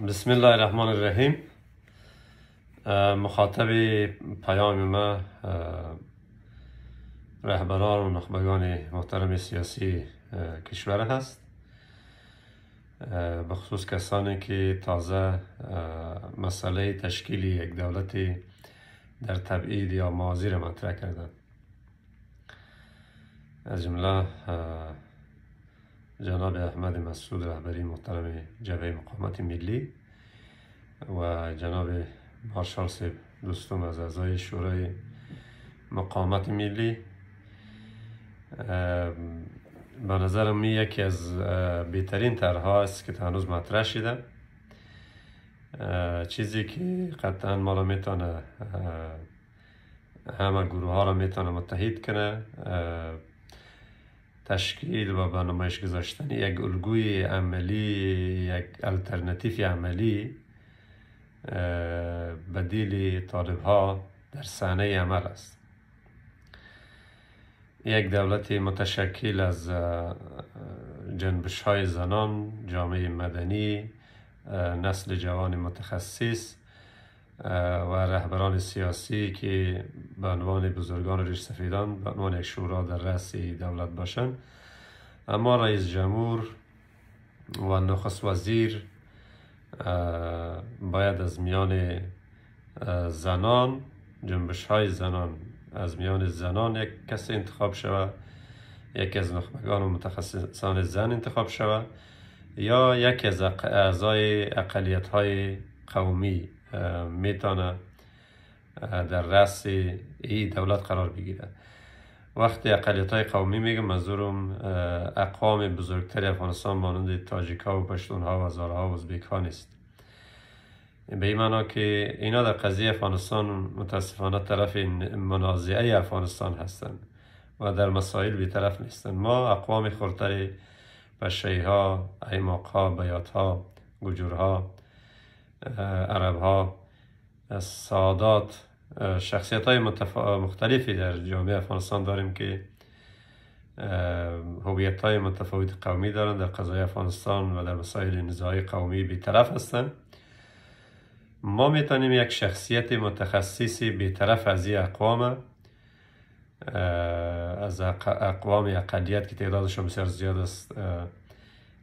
بسم الله الرحمن الرحیم مخاطب پیام ما رهبران و نخبگان محترم سیاسی کشور هست بخصوص کسانی که تازه مسئله تشکیل یک دولت در تبعید یا مازیر مطرح کردند از جمله جناب احمد مسعود رهبری محترم جبهه مقاومت ملی و جناب مارشال سیب دوستم از اعضای شورای مقاومت ملی به نظرم می یکی از بهترین طرحها است که هنوز مطرح شده چیزی که قطعا ما را میتونه همه گروه ها را میتونه متحد کنه تشکیل و نمایش گذاشتن یک الگوی عملی یک الترنتیف عملی بدیل طالب ها در صحنه عمل است یک دولت متشکل از جنبش های زنان جامعه مدنی نسل جوان متخصص و رهبران سیاسی که به عنوان بزرگان ریش سفیدان به عنوان شورا در رأس دولت باشند اما رئیس جمهور و نخست وزیر باید از میان زنان جنبش های زنان از میان زنان یک کس انتخاب شود یکی از نخبگان و متخصصان زن انتخاب شود یا یکی از اعضای اقلیت های قومی میتانه در رأس ای دولت قرار بگیره وقتی اقلیت های قومی میگم منظورم اقوام بزرگتر افغانستان مانند تاجیک ها و پشتون ها و هزارها و ازبیک ها نیست به این معنا که اینا در قضیه افغانستان متاسفانه طرف منازعه افغانستان هستند و در مسائل بی طرف نیستند ما اقوام خورتر پشهی ها ایماق ها بیات ها گجور ها عرب ها سادات شخصیت های مختلفی در جامعه افغانستان داریم که هویت های متفاوت قومی دارند در قضای افغانستان و در مسائل نزاعی قومی بیطرف هستند ما میتونیم یک شخصیت متخصصی بیطرف از این اقوام از اقوام اقلیت که تعدادشون بسیار زیاد است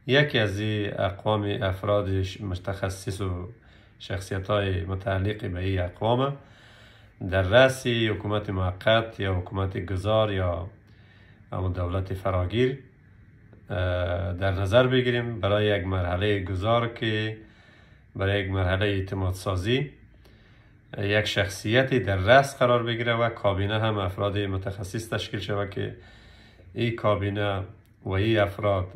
یکی از این اقوام افراد متخصص و شخصیت های متعلق به این اقوام در رأس حکومت موقت یا حکومت گذار یا همون دولت فراگیر در نظر بگیریم برای یک مرحله گذار که برای یک مرحله اعتماد سازی یک شخصیتی در رأس قرار بگیره و کابینه هم افراد متخصص تشکیل شود که این کابینه و این افراد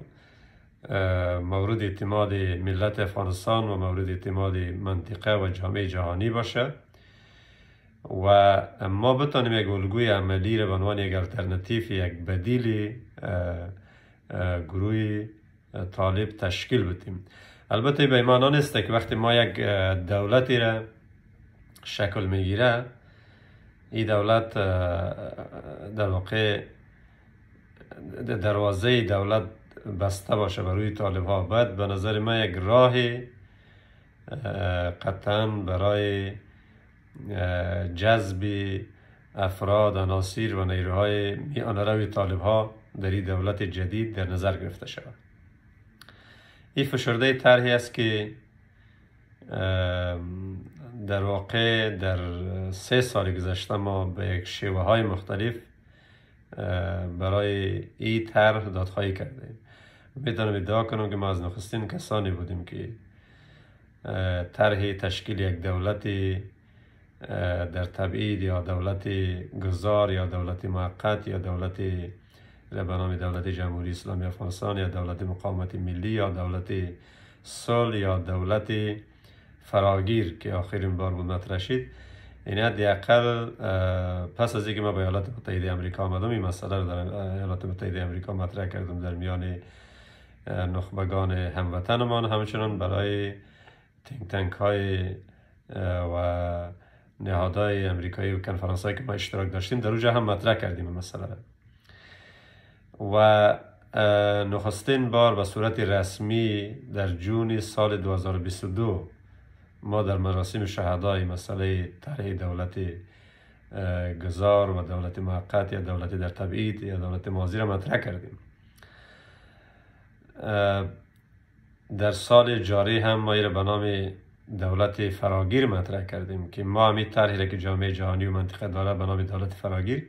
مورد اعتماد ملت افغانستان و مورد اعتماد منطقه و جامعه جهانی باشه و ما بتانیم یک الگوی عملی رو به عنوان یک الترنتیف یک بدیل گروه طالب تشکیل بدیم البته به ایمانان نیست که وقتی ما یک دولتی را شکل میگیره این دولت در واقع دروازه دولت بسته باشه برای طالب ها بعد به نظر من یک راه قطعا برای جذب افراد عناصر و نیروهای میان روی طالب ها در این دولت جدید در نظر گرفته شود این فشرده طرحی است که در واقع در سه سال گذشته ما به یک شیوه های مختلف برای این طرح دادخواهی کردیم میتونم ادعا کنم که ما از نخستین کسانی بودیم که طرح تشکیل یک دولت در تبعید یا دولت گذار یا دولت موقت یا دولت به نام دولت جمهوری اسلامی افغانستان یا دولت مقاومت ملی یا دولت سال یا دولت فراگیر که آخرین بار بود مطرح شد این یعنی حداقل پس از اینکه ما به ایالات متحده امریکا آمدم این مسئله رو در ایالات متحده امریکا مطرح کردم در میان نخبگان هموطنمان همچنان برای تینک های و نهادهای امریکایی و کنفرانس که ما اشتراک داشتیم در اونجا هم مطرح کردیم مثلا و نخستین بار به صورت رسمی در جون سال 2022 ما در مراسم شهدای مسئله طرح دولت گذار و دولت موقت یا دولت در تبعید یا دولت ماضی را مطرح کردیم در سال جاری هم ما ایره به نام دولت فراگیر مطرح کردیم که ما همین طرحی که جامعه جهانی و منطقه داره به نام دولت فراگیر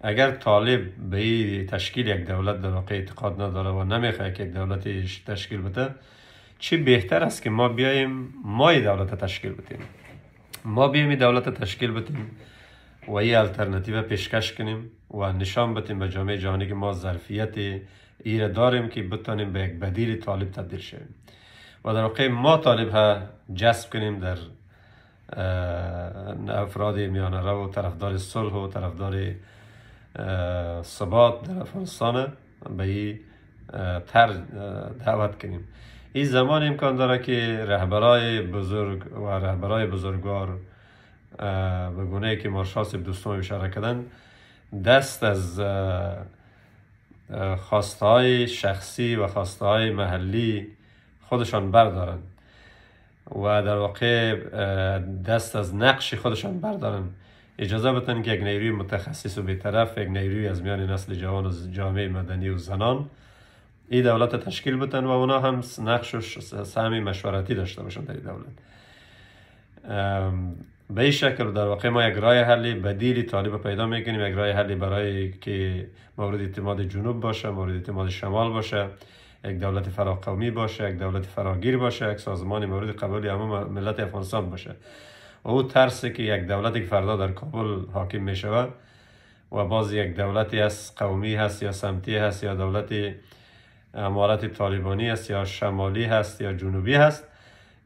اگر طالب به این تشکیل یک دولت در واقع اعتقاد نداره و نمیخواه که یک دولت تشکیل بده چی بهتر است که ما بیایم ما دولت تشکیل بدیم ما بیایم دولت تشکیل بدیم و این الترناتیو پیشکش کنیم و نشان بدیم به جامعه جهانی که ما ظرفیت ایره داریم که بتانیم به یک بدیل طالب تبدیل شویم و در واقع ما طالب ها جذب کنیم در افراد میانه رو و طرفدار صلح و طرفدار ثبات در افغانستان به این تر دعوت کنیم این زمان امکان داره که رهبرای بزرگ و رهبرای بزرگوار به گونه که مارشال دوستان اشاره کردن دست از خواسته شخصی و خواسته محلی خودشان بردارن و در واقع دست از نقش خودشان بردارن اجازه بتن که یک نیروی متخصص و بیطرف یک نیروی از میان نسل جوان و جامعه مدنی و زنان این دولت تشکیل بتن و اونا هم نقش و سهم مشورتی داشته باشن در دولت به این شکل در واقع ما یک رای حلی بدیل طالب پیدا میکنیم یک رای حلی برای که مورد اعتماد جنوب باشه مورد اعتماد شمال باشه یک دولت فراقومی باشه یک دولت فراگیر باشه یک سازمان مورد قبول همه ملت افغانستان باشه او ترسی که یک دولت که فردا در کابل حاکم می و باز یک دولتی از قومی هست یا سمتی هست یا دولتی امارت طالبانی هست یا شمالی هست یا جنوبی هست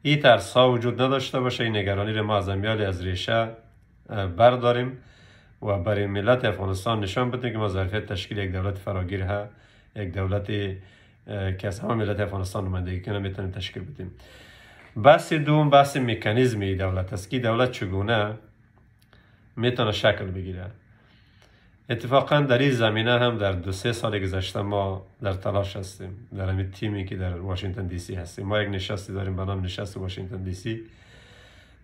این ترس ها وجود نداشته باشه این نگرانی رو ما از امیال از ریشه برداریم و برای ملت افغانستان نشان بدیم که ما ظرفیت تشکیل یک دولت فراگیر ها یک دولت که از همه ملت افغانستان نمایندگی کنه میتونیم تشکیل بدیم بحث دوم بحث مکانیزم دولت است که دولت چگونه میتونه شکل بگیره اتفاقا در این زمینه هم در دو سه سال گذشته ما در تلاش هستیم در همین تیمی که در واشنگتن دی سی هستیم ما یک نشستی داریم به نام نشست واشنگتن دی سی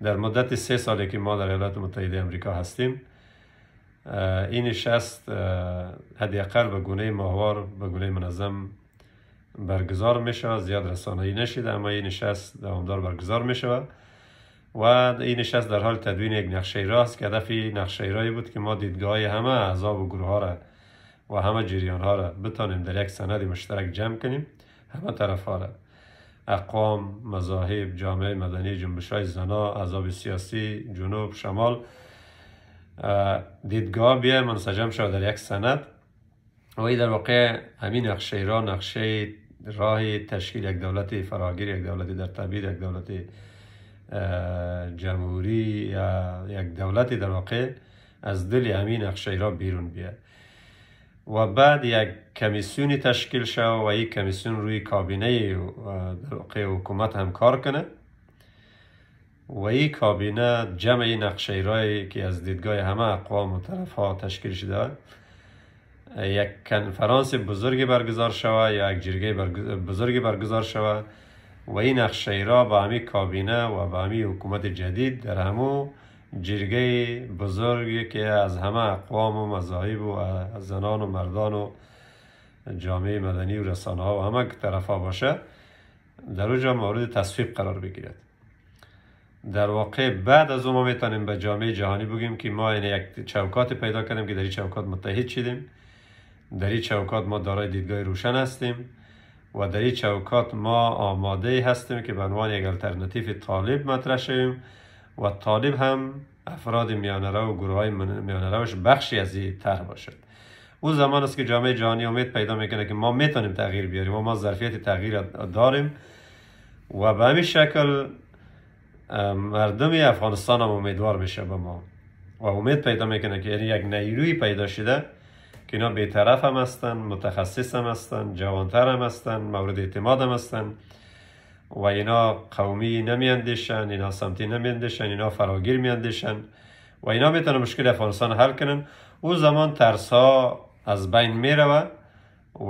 در مدت سه سالی که ما در ایالات متحده آمریکا هستیم این نشست حداقل به گونه ماهوار به گونه منظم برگزار می شود زیاد رسانه‌ای نشیده اما این نشست دوامدار برگزار می شود و این نشست در حال تدوین یک نقشه راه است که هدف نقشه راهی بود که ما دیدگاه همه احزاب و گروه ها را و همه جریان ها را بتانیم در یک سند مشترک جمع کنیم همه طرف ها را اقوام، مذاهب، جامعه مدنی، جنبش های زنا، احزاب سیاسی، جنوب، شمال دیدگاه بیا منسجم شد در یک سند و این در واقع همین نقشه را نقشه راه تشکیل یک دولت فراگیر یک دولت در تبعید یک دولت جمهوری یا یک دولتی در واقع از دل امین نقشه را بیرون بیاد و بعد یک کمیسیونی تشکیل شد و این کمیسیون روی کابینه در واقع حکومت هم کار کنه و این کابینه جمع نقشه را که از دیدگاه همه اقوام و طرف ها تشکیل شده یک کنفرانس بزرگی برگزار شود یا یک جرگه بزرگی برگزار شود و این نقشه را به همی کابینه و به همی حکومت جدید در همو جرگه بزرگی که از همه اقوام و مذاهب و زنان و مردان و جامعه مدنی و رسانه ها و همه طرف ها باشه در اونجا مورد تصویب قرار بگیرد در واقع بعد از اون ما میتونیم به جامعه جهانی بگیم که ما این یعنی یک چوکات پیدا کردیم که در این چوکات متحد شدیم در این چوکات ما دارای دیدگاه روشن هستیم و در این چوکات ما آماده هستیم که به عنوان یک الترناتیو طالب مطرح شویم و طالب هم افراد میانه و گروه های میانه روش بخشی از این طرح باشد او زمان است که جامعه جهانی امید پیدا میکنه که ما میتونیم تغییر بیاریم و ما ظرفیت تغییر داریم و به همین شکل مردم افغانستان هم امیدوار میشه به ما و امید پیدا میکنه که یعنی یک نیروی پیدا شده که اینا طرف هم هستن متخصص هم هستن جوانتر هم هستن مورد اعتماد هم هستن و اینا قومی نمیاندیشن اینا سمتی اندیشن، اینا فراگیر اندیشن و اینا میتونن مشکل افغانستان حل کنن او زمان ترس ها از بین می میروه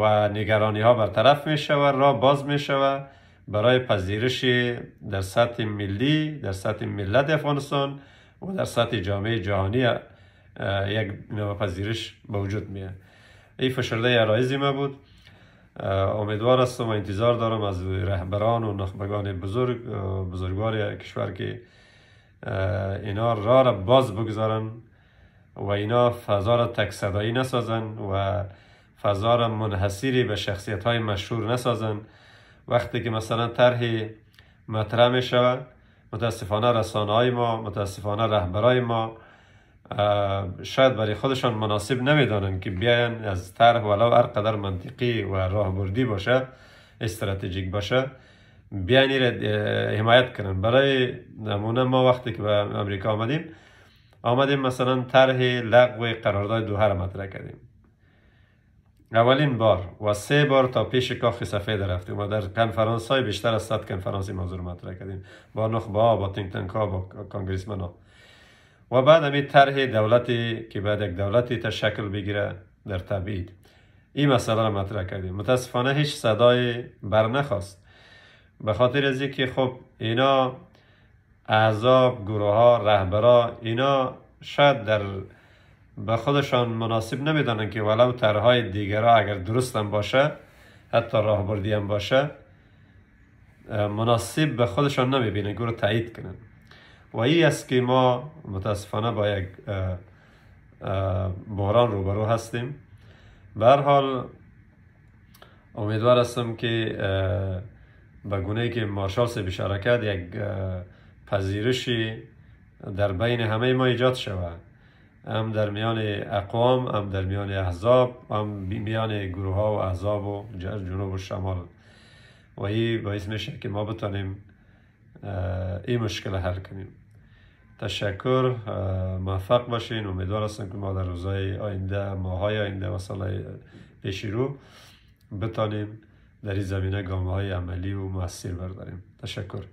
و نگرانی ها برطرف می شود را باز می شود برای پذیرش در سطح ملی در سطح ملت افغانستان و در سطح جامعه جهانی یک پذیرش به میه میه. این فشرده عرایزی ما بود امیدوار هستم و انتظار دارم از رهبران و نخبگان بزرگ بزرگوار کشور که اینا را را باز بگذارن و اینا فضا را تک صدایی نسازن و فضا را منحصری به شخصیت های مشهور نسازن وقتی که مثلا طرح مطرح می شود متاسفانه رسانه های ما متاسفانه رهبرای ما شاید برای خودشان مناسب نمیدانند که بیاین از طرح ولو هر قدر منطقی و راهبردی باشه استراتژیک باشه بیاین را حمایت کنن برای نمونه ما وقتی که به امریکا آمدیم آمدیم مثلا طرح لغو قرارداد دوحه مطرح کردیم اولین بار و سه بار تا پیش کاخ سفید رفتیم و در کنفرانس های بیشتر از صد کنفرانس مطرح کردیم با نخبه ها با تینک تنگ ها با کانگریسمن و بعد همین طرح دولتی که بعد یک دولتی تشکل بگیره در تبعید این مسئله را مطرح کردیم متاسفانه هیچ صدای بر نخواست به خاطر از که خب اینا اعضاب گروه ها رهبرا اینا شاید در به خودشان مناسب نمیدانند که ولو طرحهای دیگرها اگر درست هم باشه حتی راهبردی هم باشه مناسب به خودشان نمیبینند گروه تایید کنند و ای است که ما متاسفانه با یک بحران روبرو هستیم به حال امیدوار هستم که به گونه که مارشال سه شرکت یک پذیرشی در بین همه ما ایجاد شود هم در میان اقوام هم در میان احزاب هم میان گروه ها و احزاب و جنوب و شمال و این باعث میشه که ما بتانیم این مشکل حل کنیم تشکر موفق باشین امیدوار هستم که ما در روزهای آینده ماهای آینده و سال پیش رو بتانیم در این زمینه گامه های عملی و موثر برداریم تشکر